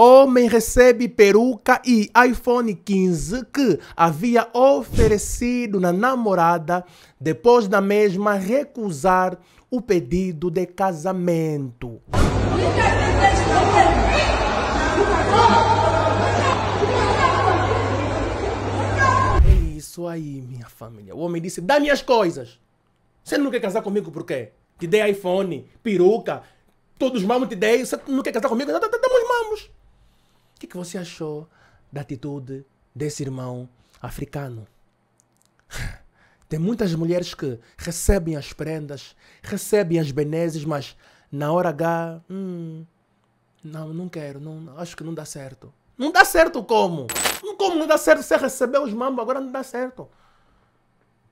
Homem recebe peruca e iPhone 15 que havia oferecido na namorada depois da mesma recusar o pedido de casamento. É isso aí, minha família. O homem disse: dá minhas coisas. Você não quer casar comigo por quê? Te dei iPhone, peruca, todos os mamos te dei. Você não quer casar comigo? Dá, dá, dá, dá mamos. O que, que você achou da atitude desse irmão africano? Tem muitas mulheres que recebem as prendas, recebem as benesses, mas na hora H, hum, não, não quero, não, acho que não dá certo. Não dá certo como? Como não dá certo? Você recebeu os mambo agora não dá certo.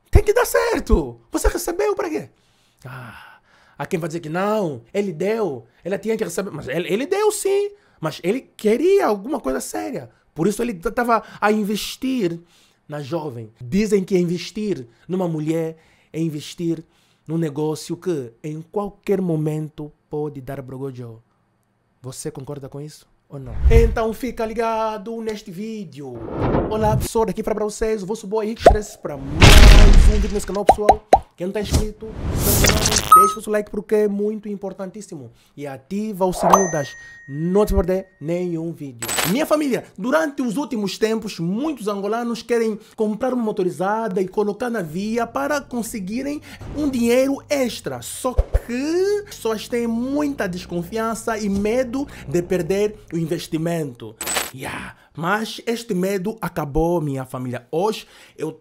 Tem que dar certo. Você recebeu para quê? Ah, há quem vai dizer que não, ele deu, ela tinha que receber. Mas ele, ele deu sim. Mas ele queria alguma coisa séria. Por isso ele estava a investir na jovem. Dizem que investir numa mulher é investir num negócio que em qualquer momento pode dar brogojo. Você concorda com isso? Ou não? Então fica ligado neste vídeo. Olá pessoal, aqui para vocês, o vosso boy Rick para mais um vídeo nesse canal pessoal. Quem não está inscrito, deixa o seu like porque é muito importantíssimo. E ativa o sininho das não te perder nenhum vídeo. Minha família, durante os últimos tempos, muitos angolanos querem comprar uma motorizada e colocar na via para conseguirem um dinheiro extra. Só que pessoas têm muita desconfiança e medo de perder o investimento. Yeah. Mas este medo acabou, minha família. Hoje eu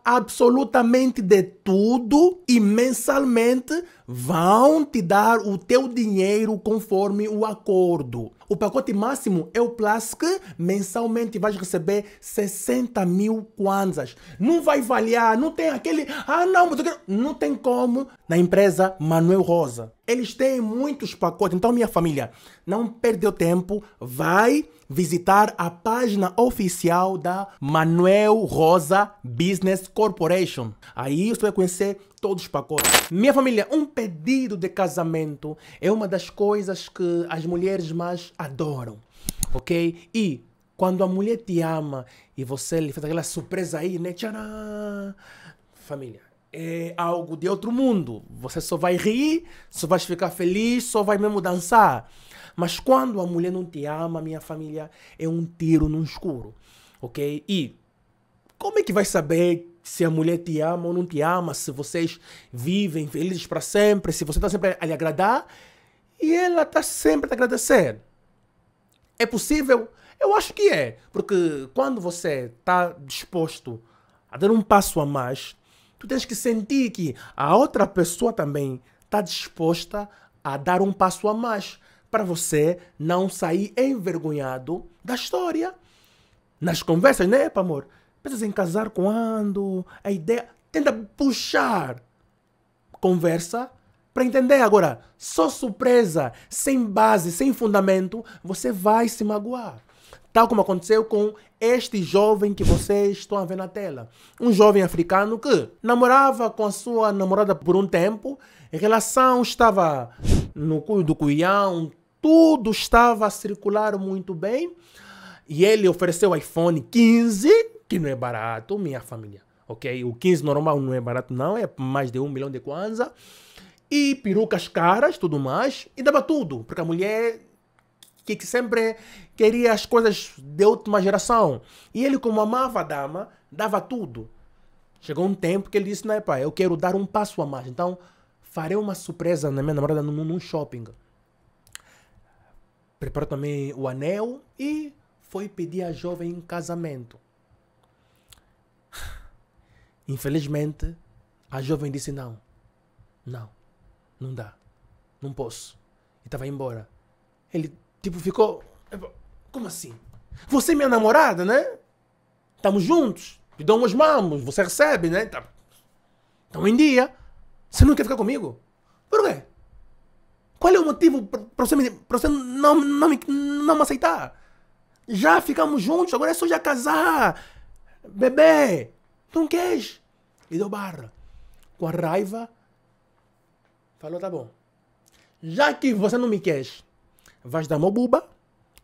absolutamente de tudo e mensalmente vão te dar o teu dinheiro conforme o acordo. O pacote máximo é o Plus que mensalmente vais receber 60 mil kwanzas. Não vai valer, não tem aquele. Ah, não, mas eu quero. Não tem como. Na empresa Manuel Rosa. Eles têm muitos pacotes. Então, minha família, não perdeu tempo. Vai visitar a página oficial da Manuel Rosa Business Corporation. Aí você vai conhecer todos os pacotes. Minha família, um pedido de casamento é uma das coisas que as mulheres mais adoram, ok? E quando a mulher te ama e você lhe faz aquela surpresa aí, né? Tcharam! Família, é algo de outro mundo. Você só vai rir, só vai ficar feliz, só vai mesmo dançar. Mas quando a mulher não te ama, minha família, é um tiro no escuro, ok? E como é que vai saber se a mulher te ama ou não te ama, se vocês vivem felizes para sempre, se você está sempre a lhe agradar e ela está sempre a te agradecer? É possível? Eu acho que é, porque quando você está disposto a dar um passo a mais, tu tens que sentir que a outra pessoa também está disposta a dar um passo a mais para você não sair envergonhado da história. Nas conversas, né, Epa, amor? Pensas em casar quando? A ideia. Tenta puxar conversa para entender. Agora, só surpresa, sem base, sem fundamento, você vai se magoar. Tal como aconteceu com este jovem que vocês estão a ver na tela. Um jovem africano que namorava com a sua namorada por um tempo, a relação estava no cu do cuião, tudo estava a circular muito bem. E ele ofereceu o iPhone 15, que não é barato, minha família. Ok? O 15 normal não é barato, não, é mais de um milhão de kwanza. E perucas caras, tudo mais. E dava tudo, porque a mulher que, sempre queria as coisas de última geração. E ele, como amava a dama, dava tudo. Chegou um tempo que ele disse, é pai, eu quero dar um passo a mais. Então, farei uma surpresa na minha namorada num, num shopping. Preparou também o anel e foi pedir a jovem em casamento. Infelizmente, a jovem disse não. Não, não dá. Não posso. E estava embora. Ele Tipo, ficou. Como assim? Você é minha namorada, né? Estamos juntos. Te dou umas mãos, você recebe, né? Tá. Então, em dia, você não quer ficar comigo? Por quê? Qual é o motivo para você, me, você não, não, me, não me aceitar? Já ficamos juntos, agora é só já casar. Bebê, não queres? E deu barra. Com a raiva, falou: tá bom. Já que você não me queres, Vais dar uma buba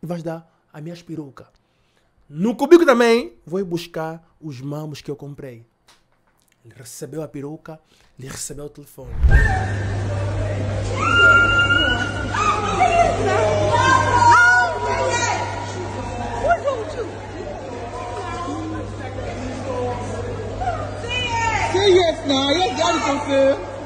e vais dar a minha peruca. No cubico também vou buscar os mamos que eu comprei. Ele recebeu a peruca, ele recebeu o telefone. Yes, now, yes, that is confirmed.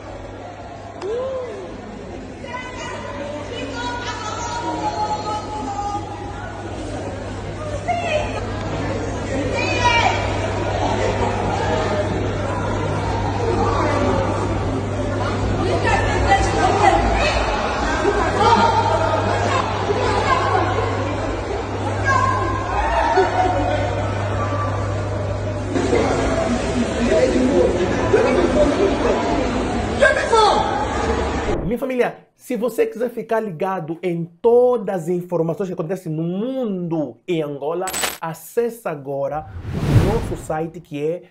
Família, se você quiser ficar ligado em todas as informações que acontecem no mundo e Angola, acesse agora o nosso site que é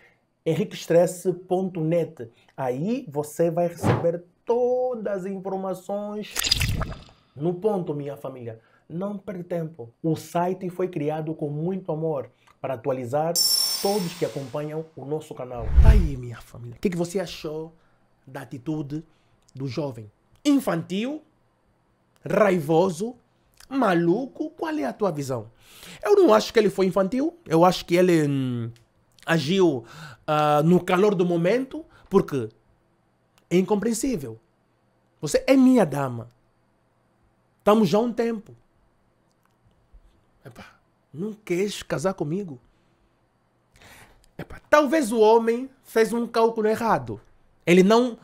henriquestresse.net. Aí você vai receber todas as informações no ponto, minha família. Não perde tempo. O site foi criado com muito amor para atualizar todos que acompanham o nosso canal. Tá aí, minha família, o que, que você achou da atitude do jovem? infantil, raivoso, maluco? Qual é a tua visão? Eu não acho que ele foi infantil, eu acho que ele hum, agiu uh, no calor do momento, porque é incompreensível. Você é minha dama. Estamos já há um tempo. Epa, não queres casar comigo? Epa, talvez o homem fez um cálculo errado. Ele não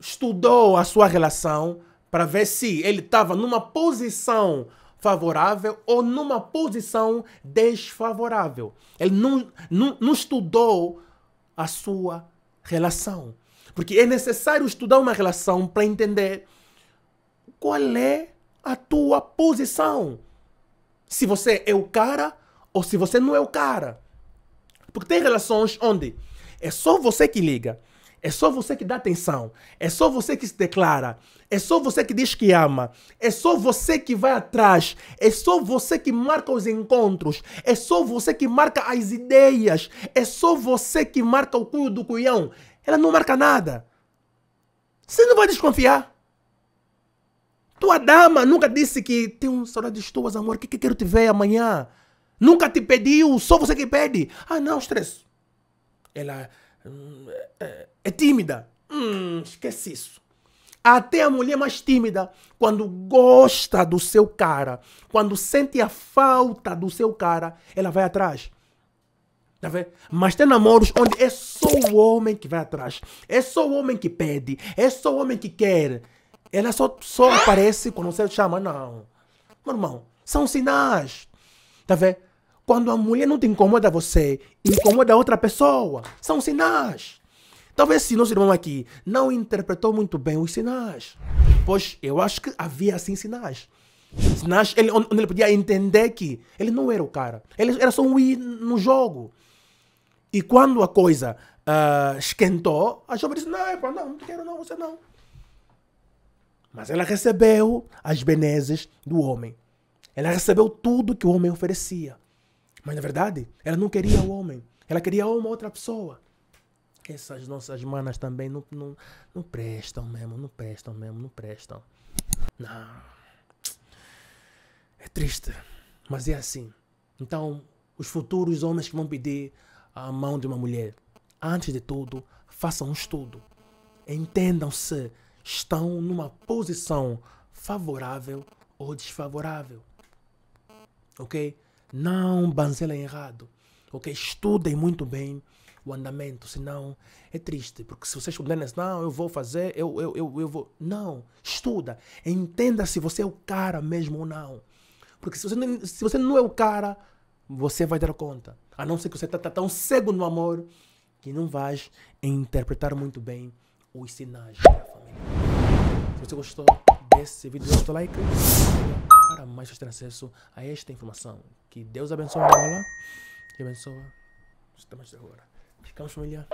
estudou a sua relação para ver se ele estava numa posição favorável ou numa posição desfavorável. Ele não, não, não estudou a sua relação. Porque é necessário estudar uma relação para entender qual é a tua posição. Se você é o cara ou se você não é o cara. Porque tem relações onde é só você que liga. É só você que dá atenção. É só você que se declara. É só você que diz que ama. É só você que vai atrás. É só você que marca os encontros. É só você que marca as ideias. É só você que marca o cunho do cunhão. Ela não marca nada. Você não vai desconfiar. Tua dama nunca disse que tem um tuas, amor. O que, que quero te ver amanhã? Nunca te pediu, só você que pede. Ah, não, estresse. Ela é, é, tímida. Hum, esquece isso. Até a mulher mais tímida, quando gosta do seu cara, quando sente a falta do seu cara, ela vai atrás. Tá vendo? Mas tem namoros onde é só o homem que vai atrás. É só o homem que pede. É só o homem que quer. Ela só, só aparece quando você chama. Não. Meu irmão, são sinais. Tá vendo? Quando a mulher não te incomoda você, incomoda outra pessoa. São sinais. Talvez se nosso irmão aqui não interpretou muito bem os sinais. Pois eu acho que havia assim sinais. Sinais ele, onde ele podia entender que ele não era o cara. Ele era só um i no jogo. E quando a coisa uh, esquentou, a jovem disse, não, é não, não quero não, você não. Mas ela recebeu as benesses do homem. Ela recebeu tudo que o homem oferecia. Mas na verdade, ela não queria o homem. Ela queria uma outra pessoa. Essas nossas manas também não, não, não prestam mesmo, não prestam mesmo, não prestam. Não. É triste, mas é assim. Então, os futuros homens que vão pedir a mão de uma mulher, antes de tudo, façam um estudo. Entendam se estão numa posição favorável ou desfavorável. Ok? Não banzela errado. Ok? Estudem muito bem o andamento, senão é triste. Porque se vocês puderem, não, eu vou fazer, eu, eu, eu, eu vou. Não, estuda. Entenda se você é o cara mesmo ou não. Porque se você não, se você não é o cara, você vai dar conta. A não ser que você está tá tão cego no amor que não vais interpretar muito bem os sinais da família. Se você gostou desse vídeo, deixa o like para mais ter acesso a esta informação. Que Deus abençoe a aula e abençoe os temas de agora. Ficamos, família.